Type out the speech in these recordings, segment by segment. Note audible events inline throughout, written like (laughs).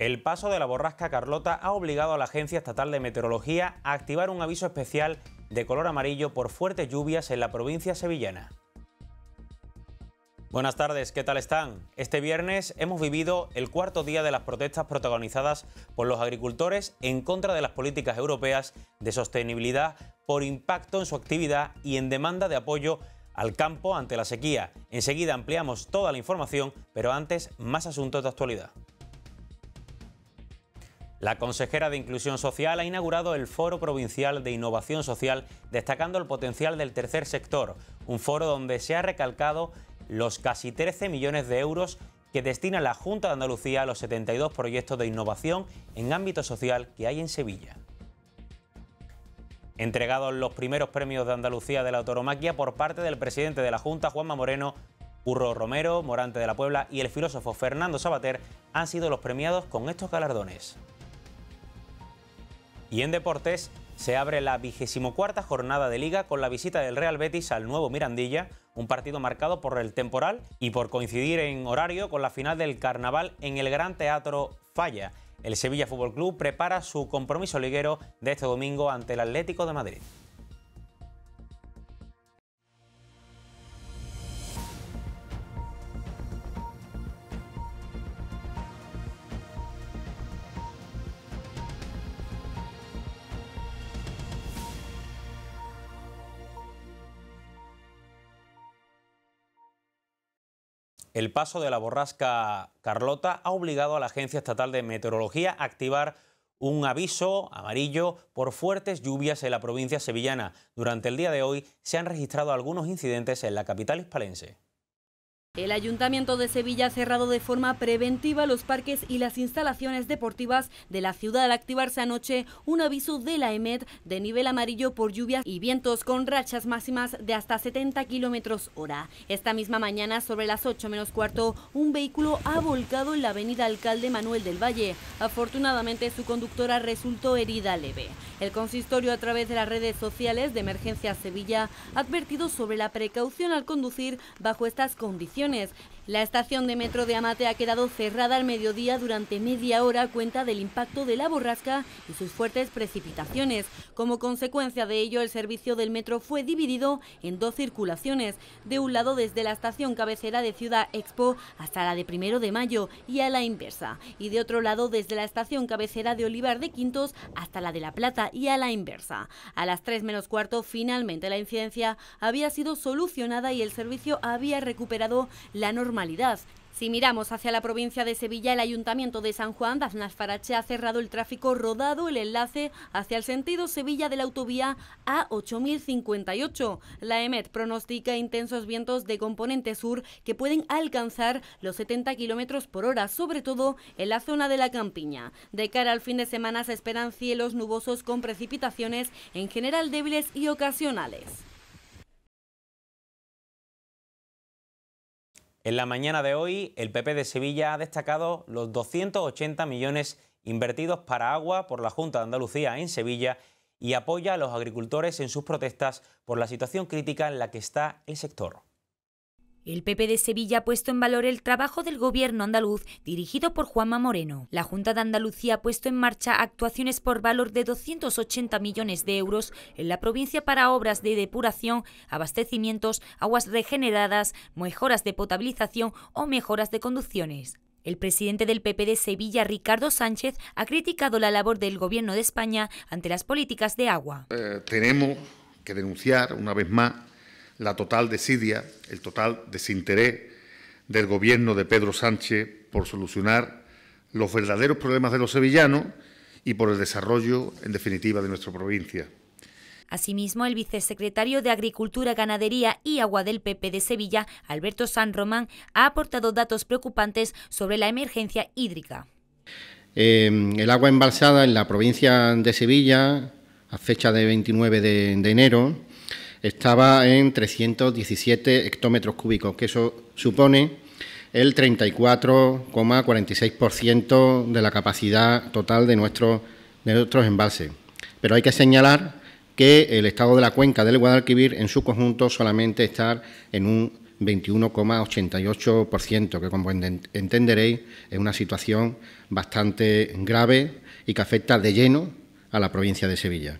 El paso de la borrasca Carlota ha obligado a la Agencia Estatal de Meteorología a activar un aviso especial de color amarillo por fuertes lluvias en la provincia sevillana. Buenas tardes, ¿qué tal están? Este viernes hemos vivido el cuarto día de las protestas protagonizadas por los agricultores en contra de las políticas europeas de sostenibilidad por impacto en su actividad y en demanda de apoyo al campo ante la sequía. Enseguida ampliamos toda la información, pero antes más asuntos de actualidad. La consejera de Inclusión Social ha inaugurado el Foro Provincial de Innovación Social, destacando el potencial del tercer sector, un foro donde se ha recalcado los casi 13 millones de euros que destina la Junta de Andalucía a los 72 proyectos de innovación en ámbito social que hay en Sevilla. Entregados los primeros premios de Andalucía de la Autoromaquia por parte del presidente de la Junta, Juanma Moreno, Urro Romero, Morante de la Puebla y el filósofo Fernando Sabater han sido los premiados con estos galardones. Y en deportes se abre la vigésimo cuarta jornada de liga con la visita del Real Betis al nuevo Mirandilla, un partido marcado por el temporal y por coincidir en horario con la final del carnaval en el Gran Teatro Falla. El Sevilla Fútbol Club prepara su compromiso liguero de este domingo ante el Atlético de Madrid. El paso de la borrasca Carlota ha obligado a la Agencia Estatal de Meteorología a activar un aviso amarillo por fuertes lluvias en la provincia sevillana. Durante el día de hoy se han registrado algunos incidentes en la capital hispalense. El Ayuntamiento de Sevilla ha cerrado de forma preventiva los parques y las instalaciones deportivas de la ciudad al activarse anoche un aviso de la EMED de nivel amarillo por lluvias y vientos con rachas máximas de hasta 70 kilómetros hora. Esta misma mañana, sobre las 8 menos cuarto, un vehículo ha volcado en la avenida Alcalde Manuel del Valle. Afortunadamente, su conductora resultó herida leve. El consistorio, a través de las redes sociales de Emergencia Sevilla, ha advertido sobre la precaución al conducir bajo estas condiciones es... La estación de metro de Amate ha quedado cerrada al mediodía durante media hora cuenta del impacto de la borrasca y sus fuertes precipitaciones. Como consecuencia de ello, el servicio del metro fue dividido en dos circulaciones, de un lado desde la estación cabecera de Ciudad Expo hasta la de Primero de Mayo y a la inversa, y de otro lado desde la estación cabecera de Olivar de Quintos hasta la de La Plata y a la inversa. A las 3 menos cuarto, finalmente la incidencia había sido solucionada y el servicio había recuperado la normalidad. Si miramos hacia la provincia de Sevilla, el Ayuntamiento de San Juan de farache ha cerrado el tráfico rodado el enlace hacia el sentido Sevilla de la autovía A8058. La EMET pronostica intensos vientos de componente sur que pueden alcanzar los 70 kilómetros por hora, sobre todo en la zona de la campiña. De cara al fin de semana se esperan cielos nubosos con precipitaciones en general débiles y ocasionales. En la mañana de hoy, el PP de Sevilla ha destacado los 280 millones invertidos para agua por la Junta de Andalucía en Sevilla y apoya a los agricultores en sus protestas por la situación crítica en la que está el sector. El PP de Sevilla ha puesto en valor el trabajo del gobierno andaluz dirigido por Juanma Moreno. La Junta de Andalucía ha puesto en marcha actuaciones por valor de 280 millones de euros en la provincia para obras de depuración, abastecimientos, aguas regeneradas, mejoras de potabilización o mejoras de conducciones. El presidente del PP de Sevilla, Ricardo Sánchez, ha criticado la labor del Gobierno de España ante las políticas de agua. Eh, tenemos que denunciar una vez más la total desidia, el total desinterés del gobierno de Pedro Sánchez por solucionar los verdaderos problemas de los sevillanos y por el desarrollo, en definitiva, de nuestra provincia. Asimismo, el vicesecretario de Agricultura, Ganadería y Agua del PP de Sevilla, Alberto San Román, ha aportado datos preocupantes sobre la emergencia hídrica. Em, el agua embalsada en la provincia de Sevilla, a fecha de 29 de enero, estaba en 317 hectómetros cúbicos, que eso supone el 34,46% de la capacidad total de, nuestro, nuestros embalses. Pero hay que señalar que el estado de la cuenca del Guadalquivir en su conjunto solamente está en un 21,88%, que como entenderéis es una situación bastante grave y que afecta de lleno a la provincia de Sevilla.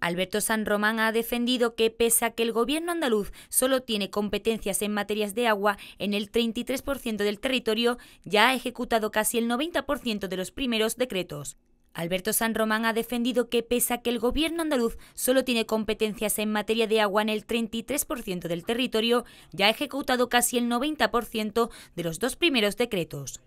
Alberto San Román ha defendido que, pese a que el gobierno andaluz solo tiene competencias en materias de agua en el 33% del territorio, ya ha ejecutado casi el 90% de los primeros decretos. Alberto San Román ha defendido que, pese a que el gobierno andaluz solo tiene competencias en materia de agua en el 33% del territorio, ya ha ejecutado casi el 90% de los dos primeros decretos.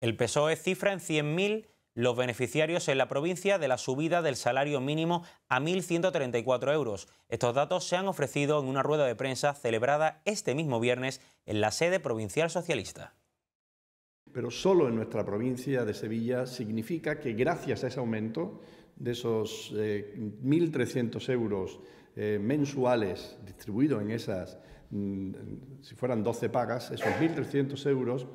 El PSOE cifra en 100.000 los beneficiarios en la provincia de la subida del salario mínimo a 1.134 euros. Estos datos se han ofrecido en una rueda de prensa celebrada este mismo viernes en la sede provincial socialista. Pero solo en nuestra provincia de Sevilla significa que gracias a ese aumento de esos 1.300 eh, euros eh, mensuales distribuidos en esas, mm, si fueran 12 pagas, esos 1.300 euros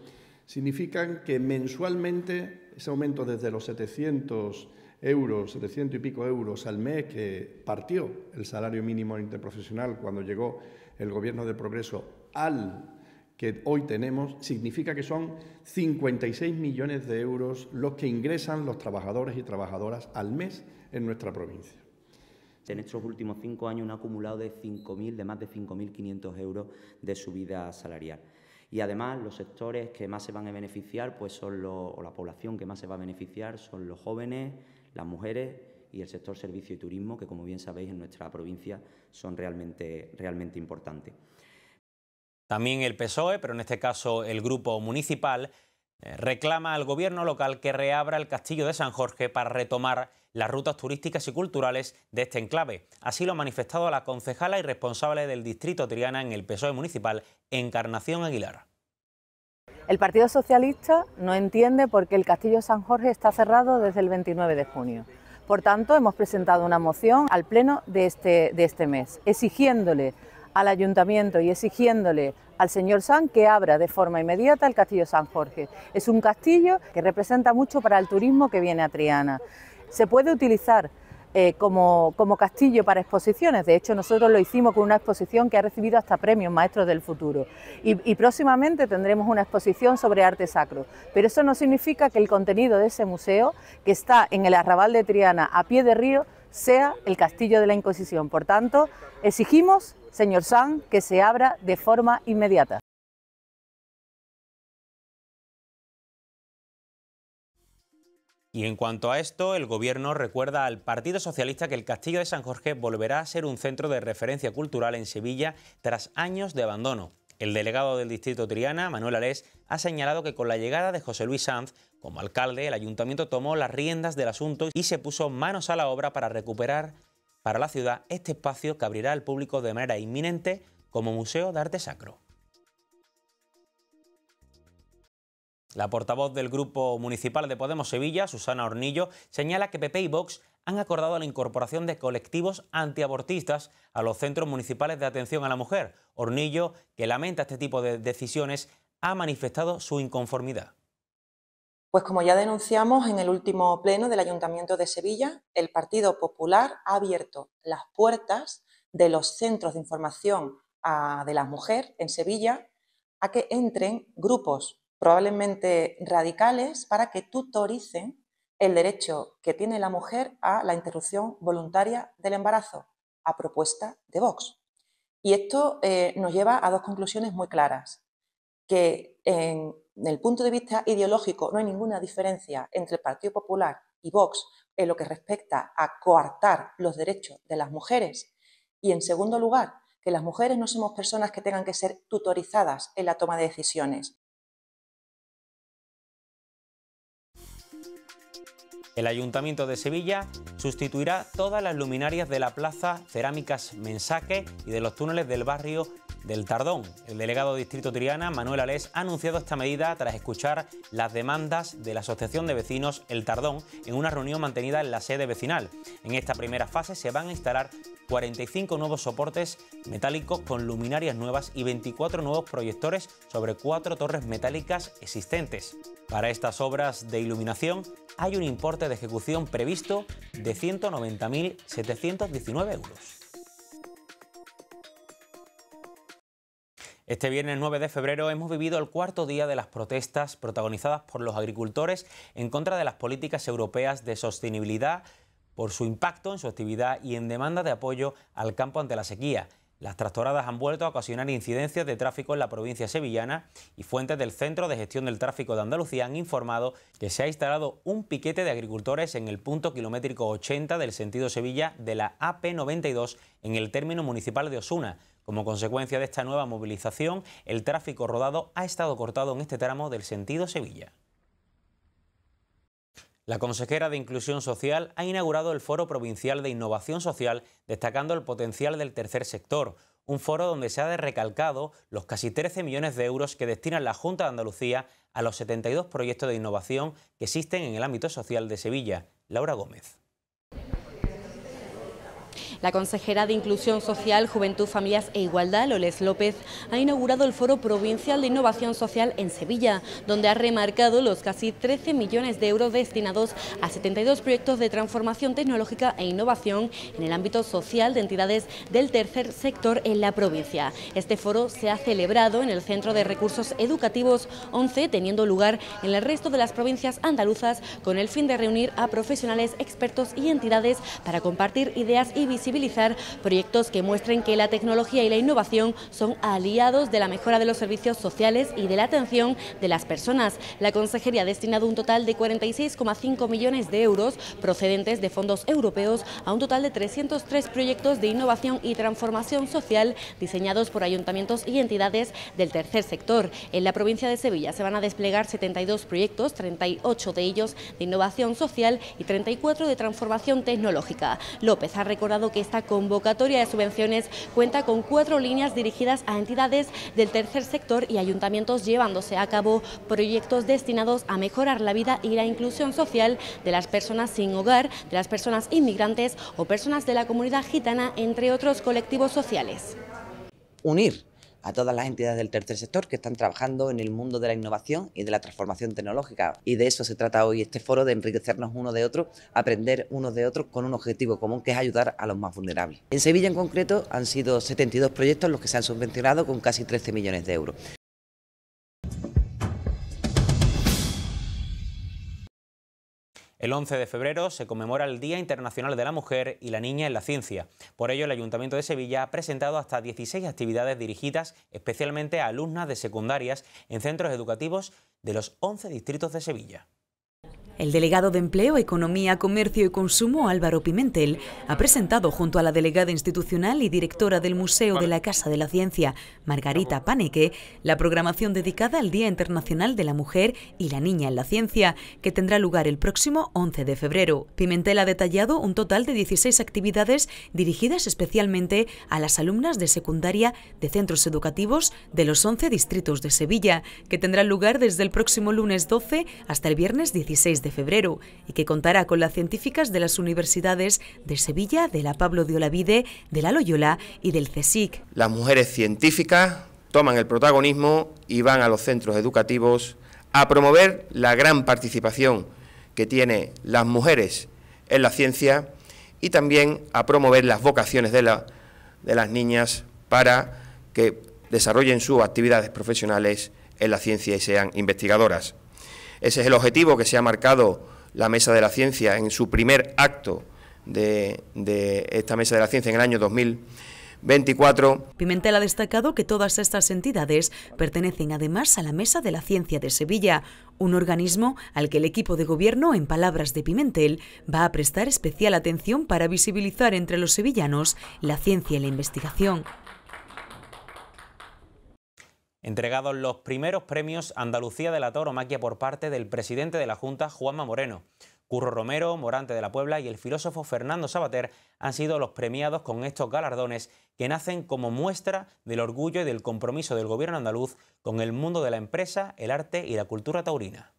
significan que mensualmente ese aumento desde los 700 euros, 700 y pico euros al mes que partió el salario mínimo interprofesional cuando llegó el gobierno de progreso al que hoy tenemos, significa que son 56 millones de euros los que ingresan los trabajadores y trabajadoras al mes en nuestra provincia. En estos últimos cinco años un acumulado de de más de 5.500 euros de subida salarial. Y además los sectores que más se van a beneficiar, pues son o la población que más se va a beneficiar, son los jóvenes, las mujeres y el sector servicio y turismo, que como bien sabéis en nuestra provincia son realmente, realmente importantes. También el PSOE, pero en este caso el grupo municipal, eh, reclama al gobierno local que reabra el castillo de San Jorge para retomar las rutas turísticas y culturales de este enclave. Así lo ha manifestado la concejala y responsable del distrito Triana en el PSOE municipal, Encarnación Aguilar. El Partido Socialista no entiende por qué el castillo de San Jorge está cerrado desde el 29 de junio. Por tanto, hemos presentado una moción al Pleno de este, de este mes, exigiéndole al ayuntamiento y exigiéndole al señor San que abra de forma inmediata el Castillo San Jorge. Es un castillo que representa mucho para el turismo que viene a Triana. Se puede utilizar eh, como, castillo para exposiciones. De hecho, nosotros lo hicimos con una exposición que ha recibido hasta premios Maestros del Futuro. Y, y, próximamente tendremos una exposición sobre arte sacro. Pero eso no significa que el contenido de ese museo, que está en el arrabal de Triana, a pie de río, sea el castillo de la Inquisición. Por tanto, exigimos señor Sanz, que se abra de forma inmediata. Y en cuanto a esto, el Gobierno recuerda al Partido Socialista que el Castillo de San Jorge volverá a ser un centro de referencia cultural en Sevilla tras años de abandono. El delegado del distrito Triana, Manuel Alés, ha señalado que con la llegada de José Luis Sanz como alcalde, el ayuntamiento tomó las riendas del asunto y se puso manos a la obra para recuperar para la ciudad este espacio que abrirá al público de manera inminente como Museo de Arte Sacro. La portavoz del Grupo Municipal de Podemos Sevilla, Susana Hornillo, señala que Pepe y Vox han acordado la incorporación de colectivos antiabortistas a los centros municipales de atención a la mujer. Hornillo, que lamenta este tipo de decisiones, ha manifestado su inconformidad. Pues como ya denunciamos en el último pleno del Ayuntamiento de Sevilla, el Partido Popular ha abierto las puertas de los centros de información ah, de la mujer en Sevilla a que entren grupos probablemente radicales para que tutoricen el derecho que tiene la mujer a la interrupción voluntaria del embarazo, a propuesta de Vox. Y esto eh, nos lleva a dos conclusiones muy claras, que en desde el punto de vista ideológico, no hay ninguna diferencia entre el Partido Popular y Vox en lo que respecta a coartar los derechos de las mujeres. Y en segundo lugar, que las mujeres no somos personas que tengan que ser tutorizadas en la toma de decisiones. El Ayuntamiento de Sevilla sustituirá todas las luminarias de la plaza Cerámicas Mensaque y de los túneles del barrio del Tardón. El delegado de Distrito Triana, Manuel Alés, ha anunciado esta medida tras escuchar las demandas de la Asociación de Vecinos El Tardón en una reunión mantenida en la sede vecinal. En esta primera fase se van a instalar 45 nuevos soportes metálicos con luminarias nuevas y 24 nuevos proyectores sobre cuatro torres metálicas existentes. Para estas obras de iluminación hay un importe de ejecución previsto de 190.719 euros. Este viernes 9 de febrero hemos vivido el cuarto día de las protestas protagonizadas por los agricultores en contra de las políticas europeas de sostenibilidad por su impacto en su actividad y en demanda de apoyo al campo ante la sequía. Las tractoradas han vuelto a ocasionar incidencias de tráfico en la provincia sevillana y fuentes del Centro de Gestión del Tráfico de Andalucía han informado que se ha instalado un piquete de agricultores en el punto kilométrico 80 del sentido Sevilla de la AP92 en el término municipal de Osuna como consecuencia de esta nueva movilización, el tráfico rodado ha estado cortado en este tramo del sentido Sevilla. La consejera de Inclusión Social ha inaugurado el Foro Provincial de Innovación Social, destacando el potencial del tercer sector, un foro donde se ha recalcado los casi 13 millones de euros que destina la Junta de Andalucía a los 72 proyectos de innovación que existen en el ámbito social de Sevilla. Laura Gómez. La consejera de Inclusión Social, Juventud, Familias e Igualdad, Loles López, ha inaugurado el Foro Provincial de Innovación Social en Sevilla, donde ha remarcado los casi 13 millones de euros destinados a 72 proyectos de transformación tecnológica e innovación en el ámbito social de entidades del tercer sector en la provincia. Este foro se ha celebrado en el Centro de Recursos Educativos 11, teniendo lugar en el resto de las provincias andaluzas con el fin de reunir a profesionales, expertos y entidades para compartir ideas y visiones proyectos que muestren que la tecnología y la innovación son aliados de la mejora de los servicios sociales y de la atención de las personas. La Consejería ha destinado un total de 46,5 millones de euros procedentes de fondos europeos a un total de 303 proyectos de innovación y transformación social diseñados por ayuntamientos y entidades del tercer sector. En la provincia de Sevilla se van a desplegar 72 proyectos, 38 de ellos de innovación social y 34 de transformación tecnológica. López ha recordado que esta convocatoria de subvenciones cuenta con cuatro líneas dirigidas a entidades del tercer sector y ayuntamientos llevándose a cabo proyectos destinados a mejorar la vida y la inclusión social de las personas sin hogar, de las personas inmigrantes o personas de la comunidad gitana, entre otros colectivos sociales. Unir a todas las entidades del tercer sector que están trabajando en el mundo de la innovación y de la transformación tecnológica. Y de eso se trata hoy este foro, de enriquecernos uno de otro, aprender unos de otros con un objetivo común que es ayudar a los más vulnerables. En Sevilla en concreto han sido 72 proyectos los que se han subvencionado con casi 13 millones de euros. El 11 de febrero se conmemora el Día Internacional de la Mujer y la Niña en la Ciencia. Por ello, el Ayuntamiento de Sevilla ha presentado hasta 16 actividades dirigidas especialmente a alumnas de secundarias en centros educativos de los 11 distritos de Sevilla. El delegado de Empleo, Economía, Comercio y Consumo, Álvaro Pimentel, ha presentado junto a la delegada institucional y directora del Museo de la Casa de la Ciencia, Margarita Paneque, la programación dedicada al Día Internacional de la Mujer y la Niña en la Ciencia, que tendrá lugar el próximo 11 de febrero. Pimentel ha detallado un total de 16 actividades dirigidas especialmente a las alumnas de secundaria de centros educativos de los 11 distritos de Sevilla, que tendrán lugar desde el próximo lunes 12 hasta el viernes 16 de febrero y que contará con las científicas de las universidades de Sevilla, de la Pablo de Olavide, de la Loyola y del CSIC. Las mujeres científicas toman el protagonismo y van a los centros educativos a promover la gran participación que tienen las mujeres en la ciencia y también a promover las vocaciones de las niñas para que desarrollen sus actividades profesionales en la ciencia y sean investigadoras. Ese es el objetivo que se ha marcado la Mesa de la Ciencia en su primer acto de, esta Mesa de la Ciencia en el año 2024. Pimentel ha destacado que todas estas entidades pertenecen además a la Mesa de la Ciencia de Sevilla, un organismo al que el equipo de gobierno, en palabras de Pimentel, va a prestar especial atención para visibilizar entre los sevillanos la ciencia y la investigación entregados los primeros premios Andalucía de la Tauromaquia por parte del presidente de la Junta, Juanma Moreno. Curro Romero, Morante de la Puebla y el filósofo Fernando Sabater han sido los premiados con estos galardones que nacen como muestra del orgullo y del compromiso del gobierno andaluz con el mundo de la empresa, el arte y la cultura taurina.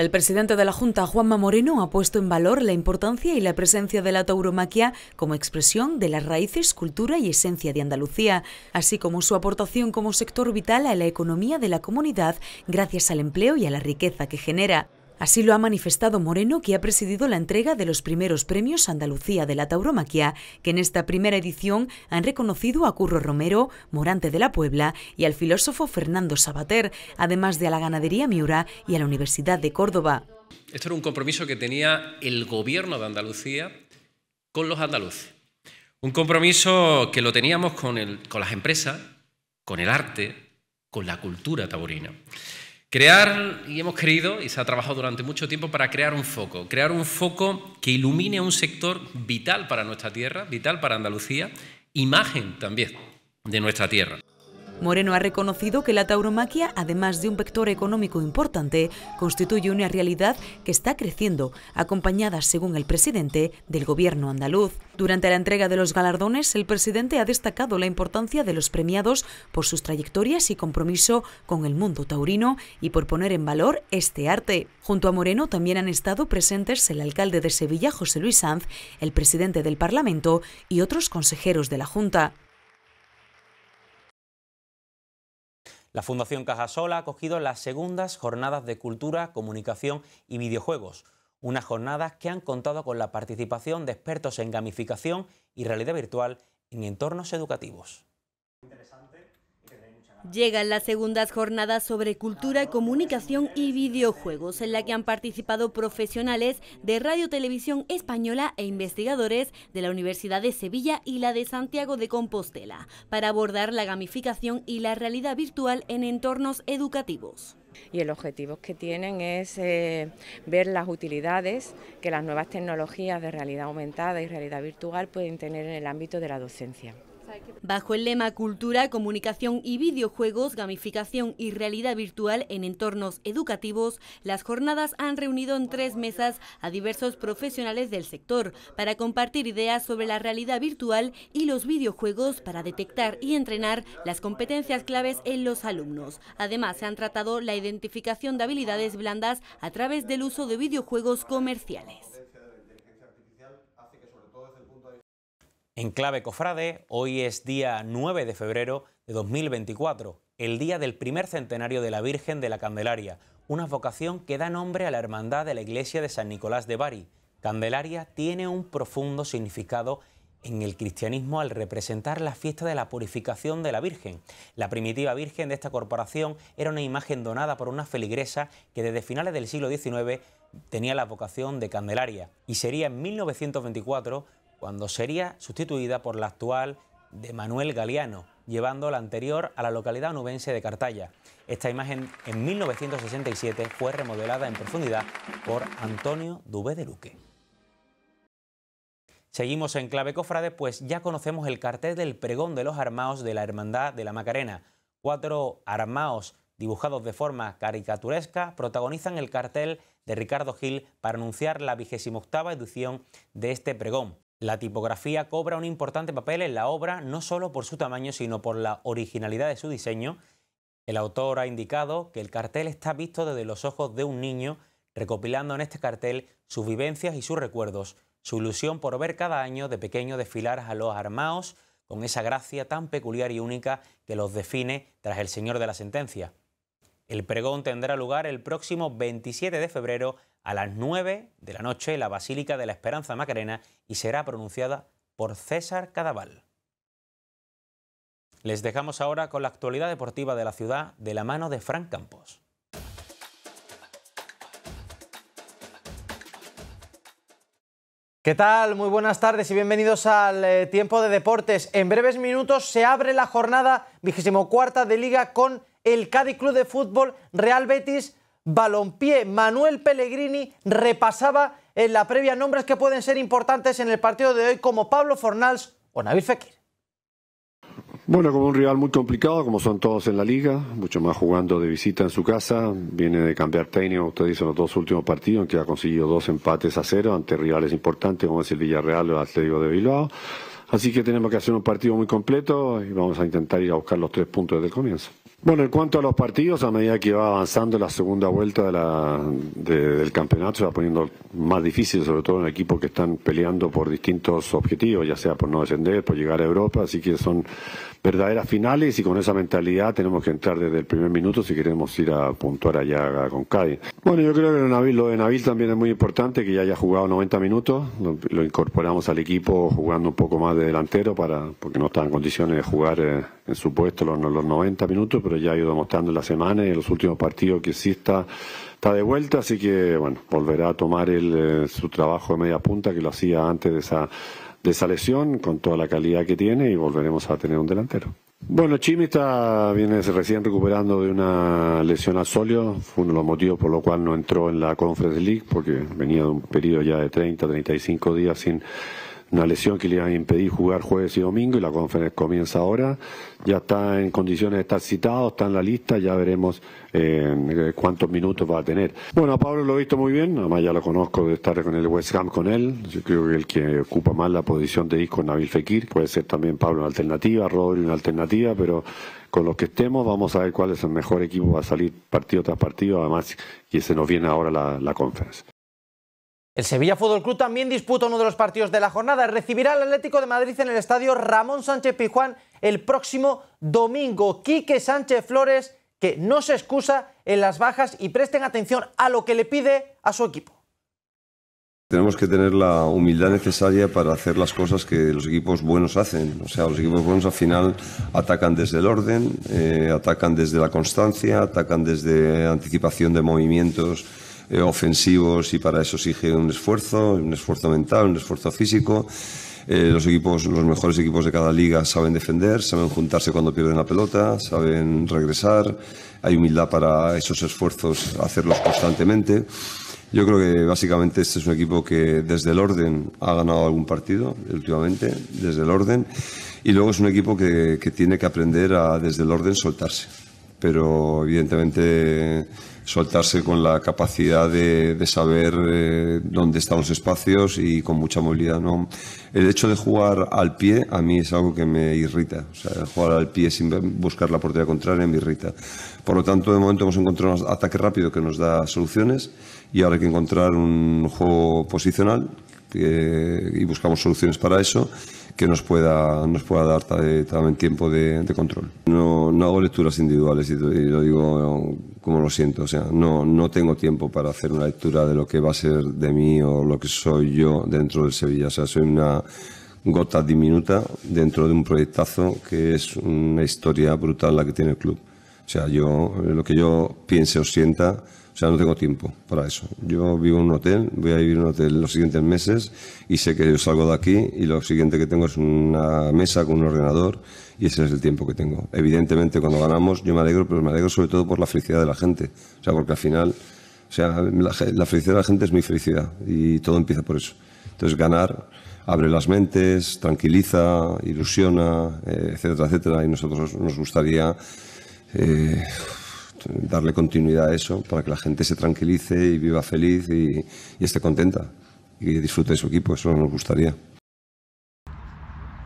El presidente de la Junta, Juanma Moreno, ha puesto en valor la importancia y la presencia de la tauromaquia como expresión de las raíces, cultura y esencia de Andalucía, así como su aportación como sector vital a la economía de la comunidad gracias al empleo y a la riqueza que genera. Así lo ha manifestado Moreno, que ha presidido la entrega de los primeros premios Andalucía de la Tauromaquia, que en esta primera edición han reconocido a Curro Romero, Morante de la Puebla, y al filósofo Fernando Sabater, además de a la ganadería Miura y a la Universidad de Córdoba. Esto era un compromiso que tenía el gobierno de Andalucía con los andaluces. Un compromiso que lo teníamos con, con las empresas, con el arte, con la cultura taurina. Crear, y hemos querido, y se ha trabajado durante mucho tiempo para crear un foco, crear un foco que ilumine un sector vital para nuestra tierra, vital para Andalucía, imagen también de nuestra tierra. Moreno ha reconocido que la tauromaquia, además de un vector económico importante, constituye una realidad que está creciendo, acompañada, según el presidente, del gobierno andaluz. Durante la entrega de los galardones, el presidente ha destacado la importancia de los premiados por sus trayectorias y compromiso con el mundo taurino y por poner en valor este arte. Junto a Moreno también han estado presentes el alcalde de Sevilla, José Luis Sanz, el presidente del Parlamento y otros consejeros de la Junta. La Fundación Cajasola ha acogido las segundas jornadas de cultura, comunicación y videojuegos, unas jornadas que han contado con la participación de expertos en gamificación y realidad virtual en entornos educativos. Llegan las segundas jornadas sobre cultura, comunicación y videojuegos, en la que han participado profesionales de Radio Televisión Española e investigadores de la Universidad de Sevilla y la de Santiago de Compostela, para abordar la gamificación y la realidad virtual en entornos educativos. Y el objetivo que tienen es eh, ver las utilidades que las nuevas tecnologías de realidad aumentada y realidad virtual pueden tener en el ámbito de la docencia. Bajo el lema Cultura, Comunicación y Videojuegos, Gamificación y Realidad Virtual en Entornos Educativos, las jornadas han reunido en tres mesas a diversos profesionales del sector para compartir ideas sobre la realidad virtual y los videojuegos para detectar y entrenar las competencias claves en los alumnos. Además, se han tratado la identificación de habilidades blandas a través del uso de videojuegos comerciales. En clave cofrade, hoy es día 9 de febrero de 2024, el día del primer centenario de la Virgen de la Candelaria, una vocación que da nombre a la hermandad de la iglesia de San Nicolás de Bari. Candelaria tiene un profundo significado en el cristianismo al representar la fiesta de la purificación de la Virgen. La primitiva Virgen de esta corporación era una imagen donada por una feligresa que desde finales del siglo XIX tenía la vocación de Candelaria y sería en 1924 cuando sería sustituida por la actual de Manuel Galeano, llevando la anterior a la localidad onubense de Cartaya. Esta imagen en 1967 fue remodelada en profundidad por Antonio Dubé de Luque. Seguimos en clave cofrades, pues ya conocemos el cartel del pregón de los armaos de la Hermandad de la Macarena. Cuatro armaos dibujados de forma caricaturesca protagonizan el cartel de Ricardo Gil para anunciar la 28 edición de este pregón. La tipografía cobra un importante papel en la obra no solo por su tamaño, sino por la originalidad de su diseño. El autor ha indicado que el cartel está visto desde los ojos de un niño, recopilando en este cartel sus vivencias y sus recuerdos, su ilusión por ver cada año de pequeño desfilar a los armados con esa gracia tan peculiar y única que los define tras el Señor de la Sentencia. El pregón tendrá lugar el próximo 27 de febrero a las 9 de la noche en la Basílica de la Esperanza Macarena y será pronunciada por César Cadaval. Les dejamos ahora con la actualidad deportiva de la ciudad de la mano de Frank Campos. ¿Qué tal? Muy buenas tardes y bienvenidos al eh, Tiempo de Deportes. En breves minutos se abre la jornada 24 de Liga con el Cádiz Club de Fútbol, Real Betis, Balompié. Manuel Pellegrini repasaba en la previa nombres que pueden ser importantes en el partido de hoy como Pablo Fornals o Nabil Fekir. Bueno, como un rival muy complicado, como son todos en la liga, mucho más jugando de visita en su casa, viene de cambiar técnico, usted en los dos últimos partidos en que ha conseguido dos empates a cero ante rivales importantes como es el Villarreal o el Atlético de Bilbao. Así que tenemos que hacer un partido muy completo y vamos a intentar ir a buscar los tres puntos desde el comienzo. Bueno, en cuanto a los partidos, a medida que va avanzando la segunda vuelta del campeonato, se va poniendo más difícil, sobre todo en equipos que están peleando por distintos objetivos, ya sea por no descender, por llegar a Europa, así que son verdaderas finales y con esa mentalidad tenemos que entrar desde el primer minuto si queremos ir a puntuar allá con Cádiz. Bueno, yo creo que lo de Nabil, también es muy importante, que ya haya jugado 90 minutos, lo, incorporamos al equipo jugando un poco más de delantero para porque no está en condiciones de jugar eh, en su puesto los, 90 minutos, pero ya ha ido mostrando en la semana y en los últimos partidos que sí está está de vuelta, así que bueno, volverá a tomar eh, su trabajo de media punta que lo hacía antes de esa de esa lesión con toda la calidad que tiene y volveremos a tener un delantero. Bueno, Chimi está, viene recién recuperando de una lesión al solio, fue uno de los motivos por lo cual no entró en la Conference League, porque venía de un periodo ya de 30, 35 días sin una lesión que le iba a impedir jugar jueves y domingo y la conferencia comienza ahora. Ya está en condiciones de estar citado, está en la lista, ya veremos eh, cuántos minutos va a tener. Bueno, a Pablo lo he visto muy bien, además ya lo conozco de estar con el West Ham con él. Yo creo que el que ocupa más la posición de disco es Nabil Fekir. Puede ser también Pablo una alternativa, Rodri una alternativa, pero con los que estemos vamos a ver cuál es el mejor equipo, va a salir partido tras partido, además, que se nos viene ahora la conferencia. El Sevilla Fútbol Club también disputa uno de los partidos de la jornada. Recibirá al Atlético de Madrid en el estadio Ramón Sánchez Pijuán el próximo domingo. Quique Sánchez Flores, que no se excusa en las bajas y presten atención a lo que le pide a su equipo. Tenemos que tener la humildad necesaria para hacer las cosas que los equipos buenos hacen. O sea, los equipos buenos al final atacan desde el orden, eh, atacan desde la constancia, atacan desde anticipación de movimientos eh, ofensivos y para eso exige un esfuerzo, un esfuerzo mental, un esfuerzo físico. Eh, los equipos, los mejores equipos de cada liga saben defender, saben juntarse cuando pierden la pelota, saben regresar. Hay humildad para esos esfuerzos, hacerlos constantemente. Yo creo que básicamente este es un equipo que desde el orden ha ganado algún partido últimamente, desde el orden. Y luego es un equipo que, que tiene que aprender a desde el orden soltarse. Pero evidentemente soltarse con la capacidad de, de saber eh, dónde están los espacios y con mucha movilidad. ¿no? El hecho de jugar al pie a mí es algo que me irrita. jugar al pie sin buscar la portería contraria me irrita. Por lo tanto, de momento hemos encontrado un ataque rápido que nos da soluciones y ahora hay que encontrar un juego posicional y buscamos soluciones para eso que nos pueda, nos pueda dar eh, también tiempo de, de control. No, no hago lecturas individuales y lo digo como lo siento. O sea, no, no tengo tiempo para hacer una lectura de lo que va a ser de mí o lo que soy yo dentro del Sevilla. O sea, soy una gota diminuta dentro de un proyectazo que es una historia brutal la que tiene el club. O sea, yo, lo que yo piense o sienta, o sea, no tengo tiempo para eso. Yo vivo en un hotel, voy a vivir en un hotel los siguientes meses y sé que yo salgo de aquí y lo siguiente que tengo es una mesa con un ordenador y ese es el tiempo que tengo. Evidentemente, cuando ganamos, yo me alegro, pero me alegro sobre todo por la felicidad de la gente. O sea, porque al final, o sea, la, felicidad de la gente es mi felicidad y todo empieza por eso. Entonces, ganar abre las mentes, tranquiliza, ilusiona, eh, etcétera, etcétera. Y nosotros nos gustaría eh, darle continuidad a eso para que la gente se tranquilice y viva feliz y, esté contenta y disfrute de su equipo. Eso nos gustaría.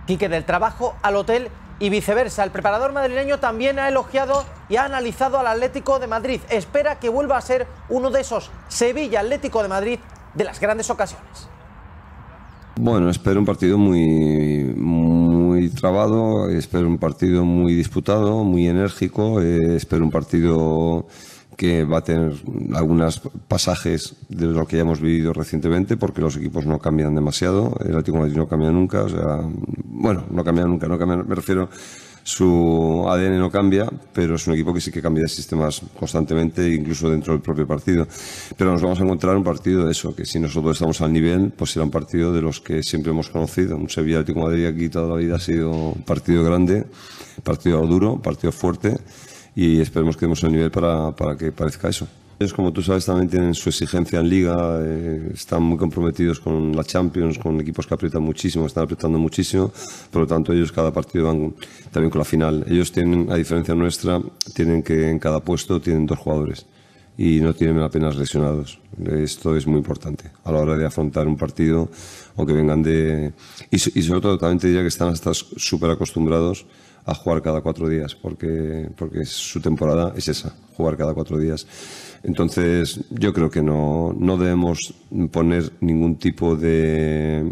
Quique, del trabajo al hotel y viceversa. El preparador madrileño también ha elogiado y ha analizado al Atlético de Madrid. Espera que vuelva a ser uno de esos Sevilla Atlético de Madrid de las grandes ocasiones. Bueno, espero un partido muy, muy trabado, espero un partido muy disputado, muy enérgico, eh, espero un partido que va a tener algunos pasajes de lo que ya hemos vivido recientemente, porque los equipos no cambian demasiado, el Atlético Madrid no cambia nunca, o sea, bueno, no cambia nunca, no cambia, me refiero, su ADN no cambia, pero es un equipo que sí que cambia de sistemas constantemente, incluso dentro del propio partido. Pero nos vamos a encontrar un partido de eso, que si nosotros estamos al nivel, pues será un partido de los que siempre hemos conocido. Un Sevilla Atlético Madrid aquí toda la vida ha sido un partido grande, partido duro, partido fuerte y esperemos que demos el nivel para, para que parezca eso. Ellos, como tú sabes, también tienen su exigencia en liga, eh, están muy comprometidos con la Champions, con equipos que aprietan muchísimo, están apretando muchísimo, por lo tanto ellos cada partido van también con la final. Ellos tienen, a diferencia nuestra, tienen que en cada puesto tienen dos jugadores y no tienen apenas lesionados. Esto es muy importante a la hora de afrontar un partido, o que vengan de... Y, y sobre todo también te diría que están hasta súper acostumbrados a jugar cada cuatro días, porque, porque su temporada es esa, jugar cada cuatro días. Entonces, yo creo que no, debemos poner ningún tipo de,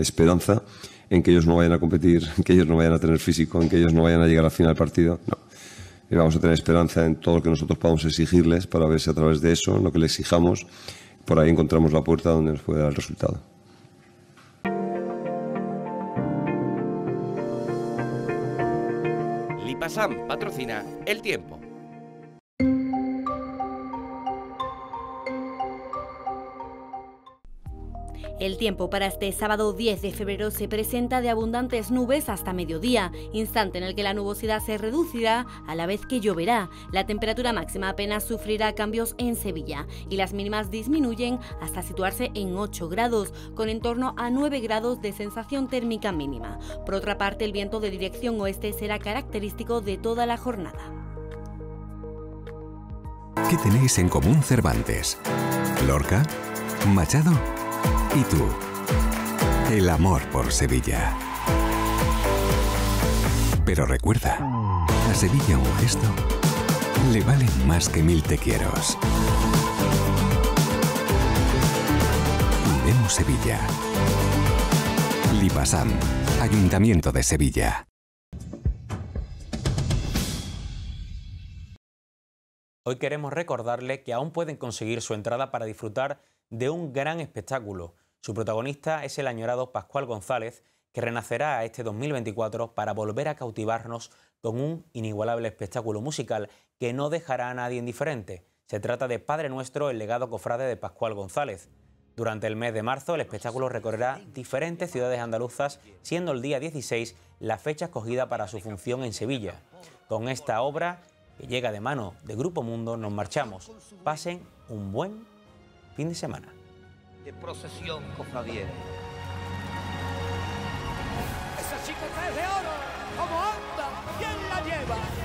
esperanza en que ellos no vayan a competir, (laughs) en que ellos no vayan a tener físico, en que ellos no vayan a llegar al final del partido. No. Y vamos a tener esperanza en todo lo que nosotros podamos exigirles para ver si a través de eso, lo que les exijamos, por ahí encontramos la puerta donde nos puede dar el resultado. SAM patrocina El Tiempo. El tiempo para este sábado 10 de febrero se presenta de abundantes nubes hasta mediodía, instante en el que la nubosidad se reducirá a la vez que lloverá. La temperatura máxima apenas sufrirá cambios en Sevilla y las mínimas disminuyen hasta situarse en 8 grados, con en torno a 9 grados de sensación térmica mínima. Por otra parte, el viento de dirección oeste será característico de toda la jornada. ¿Qué tenéis en común Cervantes? ¿Lorca? ¿Machado? ¿Y tú? El amor por Sevilla. Pero recuerda, a Sevilla un gesto le valen más que mil te quieros. Vemos Sevilla. Lipasam, Ayuntamiento de Sevilla. Hoy queremos recordarle que aún pueden conseguir su entrada para disfrutar de un gran espectáculo. Su protagonista es el añorado Pascual González, que renacerá este 2024 para volver a cautivarnos con un inigualable espectáculo musical que no dejará a nadie indiferente. Se trata de Padre Nuestro, el legado cofrade de Pascual González. Durante el mes de marzo, el espectáculo recorrerá diferentes ciudades andaluzas, siendo el día 16 la fecha escogida para su función en Sevilla. Con esta obra, que llega de mano de Grupo Mundo, nos marchamos. Pasen un buen fin de semana. De procesión cofradier. Esa chica es de oro, ¿Cómo anda? ¿quién la lleva?